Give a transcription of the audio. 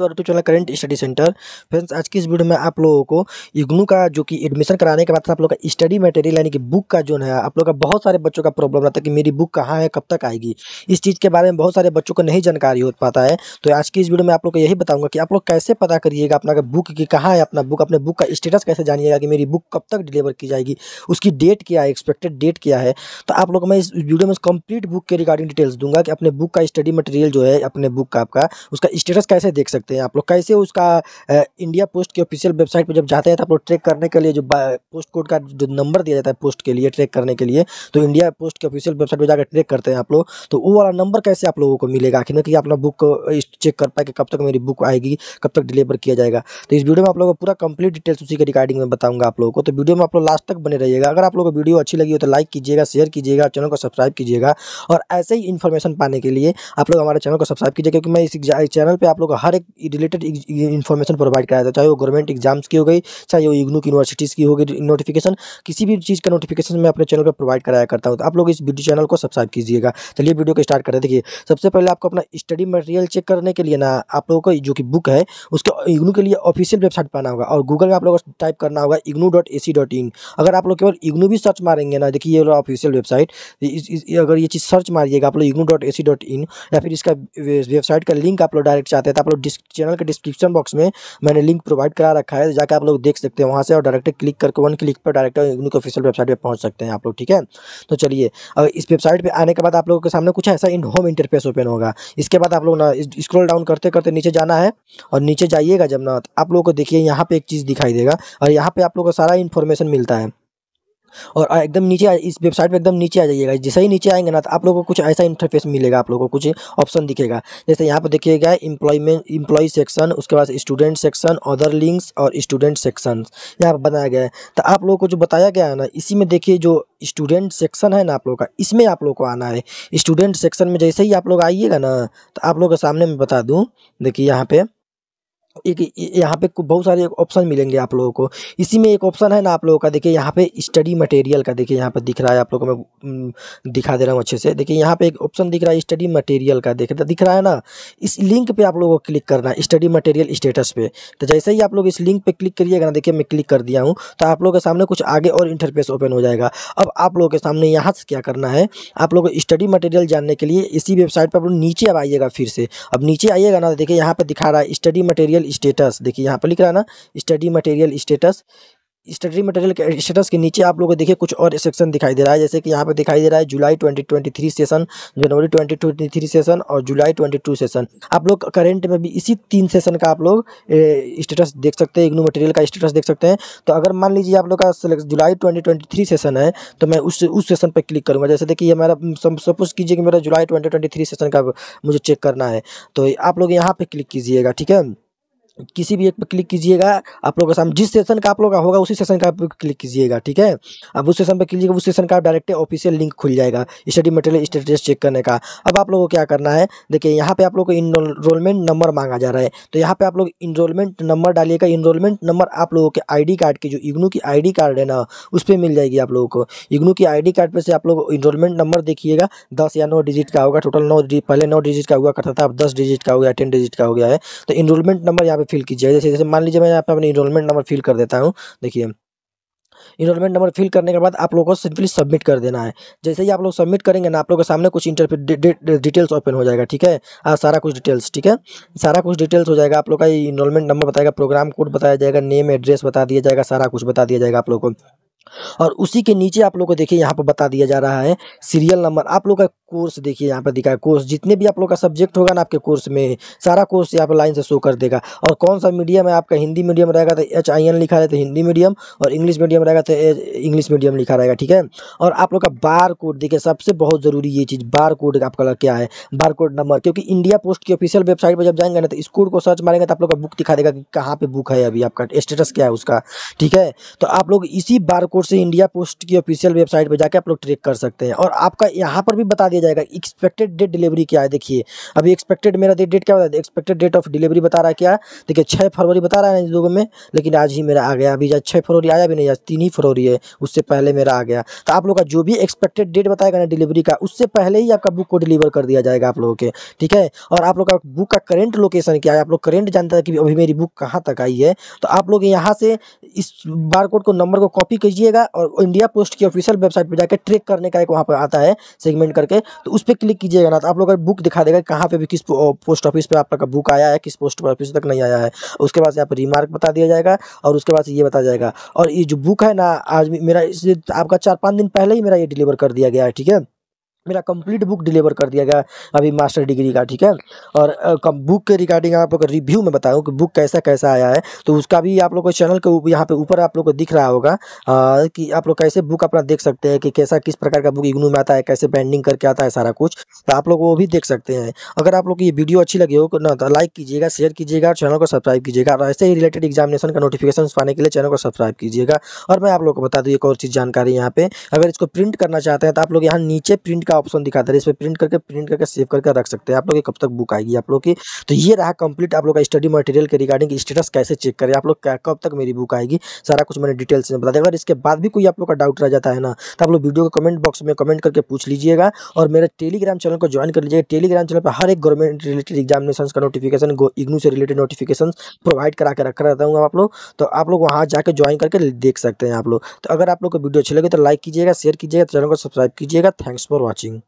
welcome to our to channel current study centre friends आज की इस वीडियो में आप लोगों को इग्नू का जो कि एडमिशन कराने के बाद आप लोग का स्टडी मटेरियल यानी कि बुक का जो है आप लोग का बहुत सारे बच्चों का प्रॉब्लम रहता है कि मेरी बुक कहाँ है कब तक आएगी इस चीज़ के बारे में बहुत सारे बच्चों को नहीं जानकारी हो पाता है तो आज की इस वीडियो में आप लोग को यही बताऊंगा कि आप लोग कैसे पता करिएगा अपना बुक की कहाँ है अपना बुक अपने बुक का स्टेटस कैसे जानिएगा कि मेरी बुक कब तक डिलीवर की जाएगी उसकी डेट क्या है एक्सपेक्टेड डेट क्या है तो आप लोग मैं इस वीडियो में कंप्लीट बुक के रिगार्डिंग डिटेल्स दूंगा कि अपने बुक का स्टडी मटेरियल जो है अपने बुक का आपका उसका स्टेटस कैसे देख सकते सकते हैं आप लोग कैसे उसका इंडिया पोस्ट की ऑफिशियल वेबसाइट पर जब जाते हैं तो आप लोग ट्रैक करने के लिए जो पोस्ट कोड का जो नंबर दिया जाता है पोस्ट के लिए ट्रैक करने के लिए तो इंडिया पोस्ट की ऑफिशियल वेबसाइट पर जाकर ट्रैक करते हैं आप लोग तो वो वाला नंबर कैसे आप लोगों को मिलेगा आखिर में कि आप लोग बुक चेक कर कि कब तक मेरी बुक आएगी कब तक डिलीवर किया जाएगा तो इस वीडियो में आप लोगों को पूरा कंप्लीट डिटेल्स उसी के रिगार्डिंग में बताऊंगा आप लोगों को तो वीडियो में आप लोग लास्ट तक बने रहिएगा अगर आप लोगों को वीडियो अच्छी लगी हो तो लाइक कीजिएगा शेयर कीजिएगा चैनल को सब्सक्राइब कीजिएगा और ऐसे ही इन्फॉर्मेशन पाने के लिए आप लोग हमारे चैनल को सब्सक्राइब कीजिए क्योंकि मैं इस चैनल पर आप लोग हर एक रिलेटेड इन्फॉर्मेशन प्रोवाइड कराया जाता है चाहे वो गवर्नमेंट एग्जाम्स की हो गई चाहे वो इग्नू की यूनिवर्सिटीज़ की होगी नोटिफिकेशन किसी भी चीज़ का नोटिफिकेशन मैं अपने चैनल पर प्रोवाइड कराया करता हूँ तो आप लोग इस वीडियो चैनल को सब्सक्राइब कीजिएगा चलिए वीडियो को स्टार्ट करें देखिए सबसे पहले आपको अपना स्टडी मटेरियल चेक करने के लिए ना आप लोगों को जो कि बुक है उसके इग्नू के लिए ऑफिशियल वेबसाइट पर आना होगा और गूगल में आप लोगों को टाइप करना होगा इग्नू ए सी डॉट इन अगर आप लोग केवल इग्नू भी सर्च मारेंगे ना देखिए ये ऑफिशियल वेबसाइट अगर ये चीज़ सर्च मारिएगा आप लोग IGNOU dot A C dot in या फिर इसका वेबसाइट का लिंक आप लोग डायरेक्ट चाहते हैं तो आप लोग डिस्क चैनल के डिस्क्रिप्शन बॉक्स में मैंने लिंक प्रोवाइड करा रखा है तो जाकर आप लोग देख सकते हैं वहाँ से और डायरेक्ट क्लिक करके वन क्लिक पर डायरेक्ट इग्नू ऑफिशियल वेबसाइट पर पहुँच सकते हैं आप लोग ठीक है तो चलिए अगर इस वेबसाइट पर आने के बाद आप लोगों के सामने कुछ ऐसा इन होम इंटरफेस ओपन होगा इसके बाद आप लोग ना स्क्रोल डाउन करते करते नीचे जाना है और नीचे जाइएगा जब ना तो आप लोगों को देखिए यहाँ पर एक चीज़ दिखाई देगा और यहाँ पर आप लोग को सारा इन्फॉर्मेशन मिलता है और एकदम नीचे इस वेबसाइट पर एकदम नीचे आ जाइएगा जैसे ही नीचे आएंगे ना तो आप लोगों को कुछ ऐसा इंटरफेस मिलेगा आप लोगों को कुछ ऑप्शन दिखेगा जैसे यहाँ पर देखिएगा इम्प्लॉयमेंट इम्प्लॉय सेक्शन उसके बाद स्टूडेंट सेक्शन अदर लिंक्स और स्टूडेंट सेक्शन यहाँ पर बनाया गया है तो आप लोगों को जो बताया गया है ना इसी में देखिए जो स्टूडेंट सेक्शन है ना आप लोग का इसमें आप लोग को आना है स्टूडेंट सेक्शन में जैसे ही आप लोग आइएगा ना तो आप लोग के सामने मैं बता दूँ देखिए यहाँ पर एक यहाँ पे बहुत सारे ऑप्शन मिलेंगे आप लोगों को इसी में एक ऑप्शन है ना आप लोगों का देखिए यहाँ पे स्टडी मटेरियल का देखिए यहाँ पे दिख रहा है आप लोगों को मैं दिखा दे रहा हूँ अच्छे से देखिए यहाँ पे एक ऑप्शन दिख रहा है स्टडी मटेरियल का देख दिख रहा है ना इस लिंक पे आप लोगों को क्लिक करना है स्टडी मटेरियल स्टेटस पे तो जैसे ही आप लोग इस लिंक पर क्लिक करिएगा ना देखिए मैं क्लिक कर दिया हूँ तो आप लोगों के सामने कुछ आगे और इंटरफेस ओपन हो जाएगा अब आप लोगों के सामने यहाँ से क्या करना है आप लोग स्टडी मटेरियल जानने के लिए इसी वेबसाइट पर आप लोग नीचे अब आइएगा फिर से अब नीचे आइएगा ना देखिए यहाँ पर दिखा रहा है स्टडी मटेरियल स्टेटस देखिए यहाँ पर लिख रहा है ना study material status study material के स्टेटस के नीचे आप लोगों को देखिए कुछ और सेक्शन दिखाई दे रहा है जैसे कि यहाँ पे दिखाई दे रहा है जुलाई 2023 सेशन जनवरी 2023 सेशन और जुलाई 22 सेशन आप लोग करेंट में भी इसी तीन सेशन का आप लोग स्टेटस देख सकते हैं इग्नू मटेरियल का स्टेटस देख सकते हैं तो अगर मान लीजिए आप लोग का जुलाई ट्वेंटी सेशन है तो मैं उस उस सेशन पर क्लिक करूँगा जैसे देखिए मेरा सपोज कीजिए कि मेरा जुलाई ट्वेंटी सेशन का मुझे चेक करना है तो आप लोग यहाँ पर क्लिक कीजिएगा ठीक है किसी भी एक पर क्लिक कीजिएगा आप लोग का सामने जिस सेशन का आप लोग का होगा उसी सेशन का आप क्लिक कीजिएगा ठीक है अब उस सेशन पर क्लिक उस सेशन का डायरेक्ट ऑफिशियल लिंक खुल जाएगा स्टडी मटेरियल स्टेटस चेक करने का अब आप लोगों को क्या करना है देखिए यहाँ पे आप लोग को इनरोलमेंट नंबर मांगा जा रहा है तो यहाँ पे आप लोग इनरोलमेंट नंबर डालिएगा इनरोलमेंट नंबर आप लोगों के आई कार्ड की जो इग्नू की आई कार्ड है ना उस पर मिल जाएगी आप लोगों को इग्नू की आई कार्ड पर से आप लोग इनरोलमेंट नंबर देखिएगा दस या नौ डिजिट का होगा टोटल नौ पहले नौ डिजिट का हुआ करता था अब दस डिजिट का हो गया टेन डिजिट का हो गया है तो इनरोलमेंट नंबर यहाँ पर फिल कीजिए जैसे जैसे मान लीजिए मैं यहाँ पर अपने इनरोलमेंट नंबर फिल कर देता हूँ देखिए इनरोलमेंट नंबर फिल करने के बाद आप लोगों को सिंपली सबमिट कर देना है जैसे ही आप लोग सबमिट करेंगे ना आप लोगों के सामने कुछ इंटरप्रेट डिटेल्स ओपन हो जाएगा ठीक है आप हाँ, सारा कुछ डिटेल्स ठीक है सारा कुछ डिटेल्स हो जाएगा आप लोग का इनरोलमेंट नंबर बताएगा प्रोग्राम कोड बताया जाएगा नेम एड्रेस बता दिया जाएगा सारा कुछ बता दिया जाएगा आप लोग को और उसी के नीचे आप लोग को देखिए यहाँ पर बता दिया जा रहा है सीरियल नंबर आप लोग का कोर्स देखिए यहाँ पर दिखा है कोर्स जितने भी आप लोग का सब्जेक्ट होगा ना आपके कोर्स में सारा कोर्स यहाँ पर लाइन से शो कर देगा और कौन सा मीडियम है आपका हिंदी मीडियम रहेगा तो एच आई एन लिखा रहे तो हिंदी मीडियम और इंग्लिश मीडियम रहेगा तो इंग्लिश मीडियम लिखा रहेगा ठीक है और आप लोग का बार कोड देखिए सबसे बहुत ज़रूरी ये चीज़ बार कोड आपका क्या है बार कोड नंबर क्योंकि इंडिया पोस्ट की ऑफिशियल वेबसाइट पर जब जाएंगे ना तो इस कोड को सर्च मारेंगे तो आप लोग का बुक दिखा देगा कि कहाँ पर बुक है अभी आपका स्टेटस क्या है उसका ठीक है तो आप लोग इसी बार कोड से इंडिया पोस्ट की ऑफिशियल वेबसाइट पर जाकर आप लोग ट्रेक कर सकते हैं और आपका यहाँ पर भी बता दिया जाएगा एक्सपेक्टेड डेट डिलीवरी क्या है देखिए अभी एक्सपेक्टेड मेरा डेट क्या बता एक्सपेक्टेड डेट ऑफ डिलीवरी बता रहा है क्या देखिए छः फरवरी बता रहा है इन लोगों में लेकिन आज ही मेरा आ गया अभी आज छः फरवरी आया भी नहीं आज तीन ही फरवरी है उससे पहले मेरा आ गया तो आप लोग का जो भी एक्सपेक्टेड डेट बताएगा ना डिलीवरी का उससे पहले ही आपका बुक को डिलीवर कर दिया जाएगा आप लोगों के ठीक है और आप लोग का बुक का करेंट लोकेशन क्या है आप लोग करेंट जानते हैं कि अभी मेरी बुक कहाँ तक आई है तो आप लोग यहाँ से इस बार कोड को नंबर को कॉपी कीजिएगा और इंडिया पोस्ट की ऑफिशियल वेबसाइट पर जाकर ट्रेक करने का एक वहाँ पर आता है सेगमेंट करके तो उस पर क्लिक कीजिएगा ना तो आप लोग अगर बुक दिखा देगा कहाँ पर भी किस पोस्ट ऑफिस पर आपका बुक आया है किस पोस्ट ऑफिस तक नहीं आया है उसके बाद यहाँ पर रिमार्क बता दिया जाएगा और उसके बाद ये बता जाएगा और ये जो बुक है ना आज मेरा आपका चार पाँच दिन पहले ही मेरा ये डिलीवर कर दिया गया है ठीक है मेरा कंप्लीट बुक डिलीवर कर दिया गया अभी मास्टर डिग्री का ठीक है और बुक के रिगार्डिंग आप लोग रिव्यू में बताऊँ कि बुक कैसा कैसा आया है तो उसका भी आप लोग को चैनल के यहाँ पे ऊपर आप लोग को दिख रहा होगा कि आप लोग कैसे बुक अपना देख सकते हैं कि कैसा किस प्रकार का बुक इग्नू में आता है कैसे बैंडिंग करके आता है सारा कुछ तो आप लोग वो भी देख सकते हैं अगर आप लोग की ये वीडियो अच्छी लगी हो तो ना तो लाइक कीजिएगा शेयर कीजिएगा और चैनल को सब्सक्राइब कीजिएगा और ऐसे ही रिलेटेड एग्जामिनेशन का नोटिफिकेशन पाने के लिए चैनल को सब्सक्राइब कीजिएगा और मैं आप लोग को बता दूँ एक और चीज़ जानकारी यहाँ पे अगर इसको प्रिंट करना चाहते हैं तो आप लोग यहाँ नीचे प्रिंट वाला ऑप्शन दिखाता है इस पर प्रिंट करके प्रिंट करके सेव करके रख सकते हैं आप लोग कब तक बुक आएगी आप लोग की तो ये रहा कंप्लीट आप लोग का स्टडी मटेरियल के रिगार्डिंग स्टेटस कैसे चेक करें आप लोग कब तक मेरी बुक आएगी सारा कुछ मैंने डिटेल्स में बता दिया अगर इसके बाद भी कोई आप लोग का डाउट रह जाता है ना तो आप लोग वीडियो को कमेंट बॉक्स में कमेंट करके पूछ लीजिएगा और मेरे टेलीग्राम चैनल को ज्वाइन कर लीजिएगा टेलीग्राम चैनल पर हर एक गवर्नमेंट रिलेटेड एग्जामिनेशन का नोटिफिकेशन इग्नू से रिलेटेड नोटिफिकेशन प्रोवाइड करा के रखा रहता हूँ आप लोग तो आप लोग वहाँ जाकर ज्वाइन करके देख सकते हैं आप लोग तो अगर आप लोग को वीडियो अच्छी लगे तो लाइक कीजिएगा शेयर कीजिएगा चैनल तो को सब्सक्राइब कीजिएगा थैंक्स फॉर वॉचिंग king